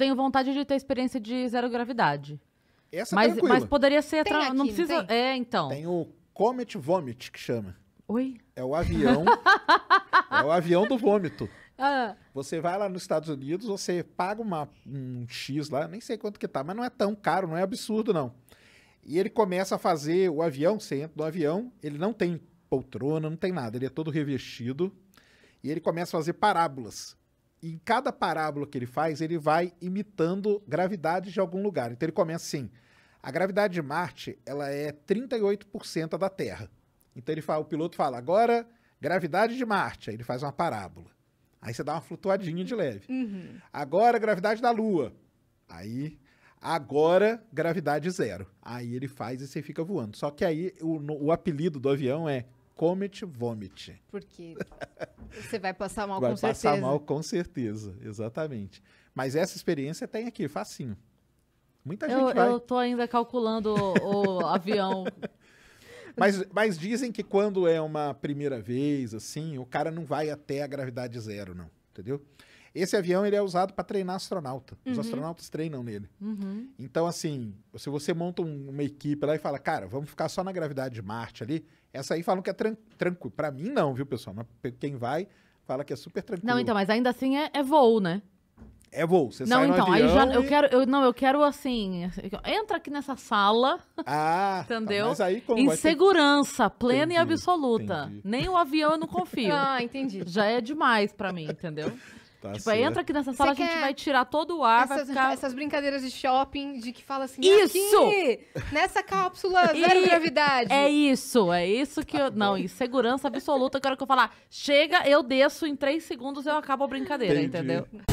tenho vontade de ter experiência de zero gravidade. Essa é mas, tranquila. mas poderia ser. Tra... Aqui, não precisa. Tem? É, então. Tem o Comet Vomit, que chama. Oi? É o avião. é o avião do vômito. Ah. Você vai lá nos Estados Unidos, você paga uma, um X lá, nem sei quanto que tá, mas não é tão caro, não é absurdo, não. E ele começa a fazer o avião, você entra no avião, ele não tem poltrona, não tem nada, ele é todo revestido. E ele começa a fazer parábolas. E em cada parábola que ele faz, ele vai imitando gravidade de algum lugar. Então ele começa assim: a gravidade de Marte ela é 38% da Terra. Então ele fala, o piloto fala, agora gravidade de Marte. Aí ele faz uma parábola. Aí você dá uma flutuadinha de leve. Uhum. Agora gravidade da Lua. Aí agora gravidade zero. Aí ele faz e você fica voando. Só que aí o, o apelido do avião é Comet Vomit. Porque você vai passar mal vai com certeza. Vai passar mal com certeza, exatamente. Mas essa experiência tem aqui, facinho. Muita eu, gente vai. Eu tô ainda calculando o, o avião. Mas, mas dizem que quando é uma primeira vez, assim, o cara não vai até a gravidade zero, não. Entendeu? Esse avião ele é usado para treinar astronauta. Os uhum. astronautas treinam nele. Uhum. Então, assim, se você monta um, uma equipe lá e fala, cara, vamos ficar só na gravidade de Marte ali, essa aí falam que é tran tranquilo. Para mim, não, viu, pessoal? Mas quem vai fala que é super tranquilo. Não, então, mas ainda assim é, é voo, né? É voo, você não, sai então, aí já e... eu quero, eu não, eu quero assim, entra aqui nessa sala. Ah, tá, entendeu? Tá, mas aí como em segurança ter... plena entendi, e absoluta. Entendi. Nem o avião eu não confio. ah, entendi. Já é demais para mim, entendeu? Tá tipo, certo. entra aqui nessa sala, Você a gente vai tirar todo o ar. Essas, ficar... essas, brincadeiras de shopping de que fala assim: Isso! Aqui, nessa cápsula, zero gravidade. É isso, é isso que tá eu. Bom. Não, insegurança absoluta. Eu quero que eu falar: chega, eu desço, em três segundos eu acabo a brincadeira, Entendi. entendeu?